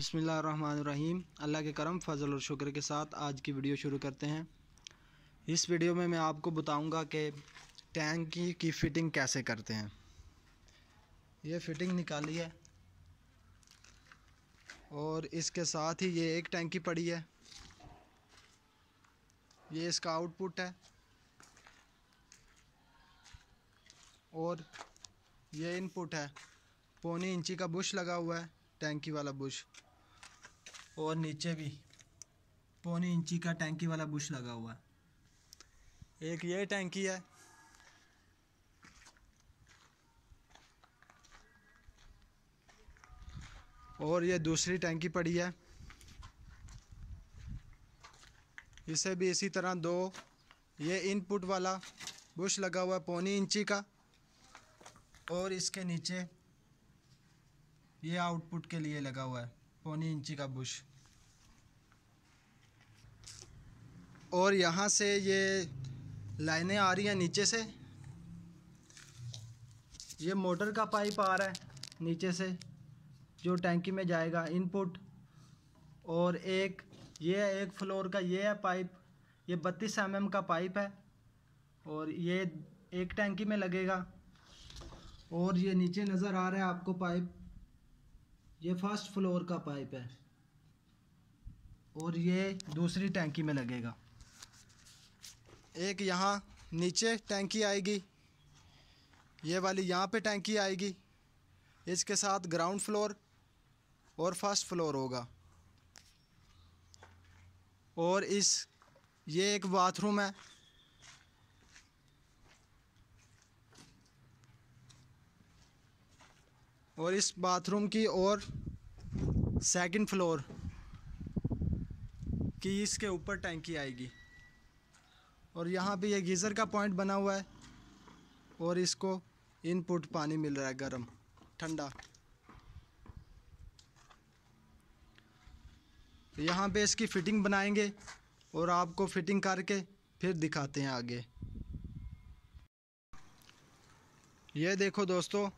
बिसमीम अल्लाह के करम फजल और शुक्र के साथ आज की वीडियो शुरू करते हैं इस वीडियो में मैं आपको बताऊंगा कि टैंक की, की फ़िटिंग कैसे करते हैं ये फ़िटिंग निकाली है और इसके साथ ही ये एक टैंकी पड़ी है ये इसका आउटपुट है और ये इनपुट है पौनी इंची का बुश लगा हुआ है टैंकी वाला बुश और नीचे भी पौनी इंची का टैंकी वाला बुश लगा हुआ है एक ये टैंकी है और ये दूसरी टैंकी पड़ी है इसे भी इसी तरह दो ये इनपुट वाला बुश लगा हुआ है पौनी इंची का और इसके नीचे ये आउटपुट के लिए लगा हुआ है पौनी इंची का बुश और यहाँ से ये लाइनें आ रही हैं नीचे से ये मोटर का पाइप आ रहा है नीचे से जो टैंकी में जाएगा इनपुट और एक ये है एक फ्लोर का ये है पाइप ये बत्तीस एम mm का पाइप है और ये एक टैंकी में लगेगा और ये नीचे नज़र आ रहा है आपको पाइप ये फर्स्ट फ्लोर का पाइप है और ये दूसरी टैंकी में लगेगा एक यहाँ नीचे टैंकी आएगी ये वाली यहाँ पे टैंकी आएगी इसके साथ ग्राउंड फ्लोर और फर्स्ट फ्लोर होगा और इस ये एक बाथरूम है और इस बाथरूम की और सेकंड फ्लोर की इसके ऊपर टैंकी आएगी और यहाँ पे ये गीज़र का पॉइंट बना हुआ है और इसको इनपुट पानी मिल रहा है गर्म ठंडा यहाँ पे इसकी फ़िटिंग बनाएंगे और आपको फ़िटिंग करके फिर दिखाते हैं आगे ये देखो दोस्तों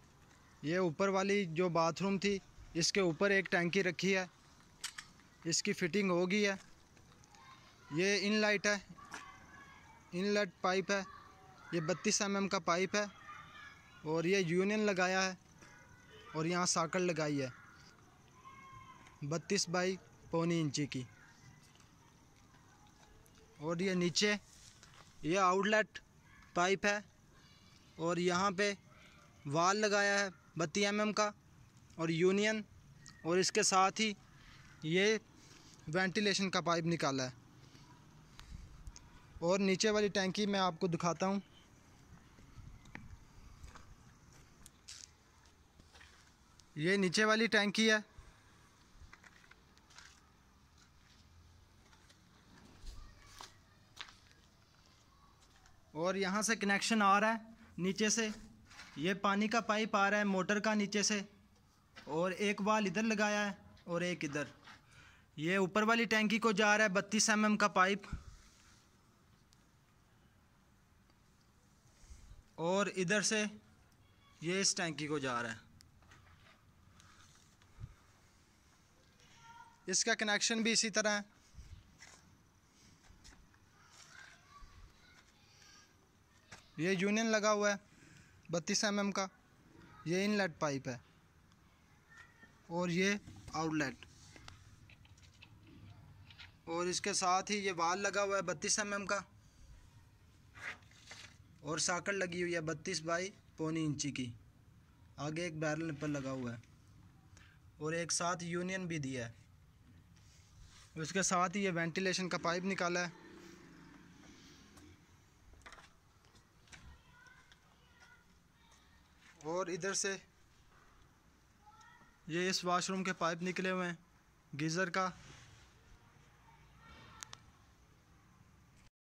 ये ऊपर वाली जो बाथरूम थी इसके ऊपर एक टंकी रखी है इसकी फिटिंग हो गई है ये इन लाइट है इनलेट पाइप है ये बत्तीस एम mm एम का पाइप है और ये यूनियन लगाया है और यहाँ साकड़ लगाई है बत्तीस बाई पौनी इंची की और ये नीचे ये आउटलेट पाइप है और यहाँ पे वाल लगाया है बत्ती एम का और यूनियन और इसके साथ ही ये वेंटिलेशन का पाइप निकाला है और नीचे वाली टैंकी मैं आपको दिखाता हूँ ये नीचे वाली टैंकी है और यहाँ से कनेक्शन आ रहा है नीचे से ये पानी का पाइप आ रहा है मोटर का नीचे से और एक वाल इधर लगाया है और एक इधर ये ऊपर वाली टैंकी को जा रहा है बत्तीस एम का पाइप और इधर से ये इस टैंकी को जा रहा है इसका कनेक्शन भी इसी तरह है ये यूनियन लगा हुआ है बत्तीस एम एम का ये इनलेट पाइप है और ये आउटलेट और इसके साथ ही ये वाल लगा हुआ है बत्तीस एम का और साकड़ लगी हुई है बत्तीस बाई पौनी इंची की आगे एक बैरल निपल लगा हुआ है और एक साथ यूनियन भी दिया है उसके साथ ही ये वेंटिलेशन का पाइप निकाला है और इधर से ये इस वाशरूम के पाइप निकले हुए हैं गीज़र का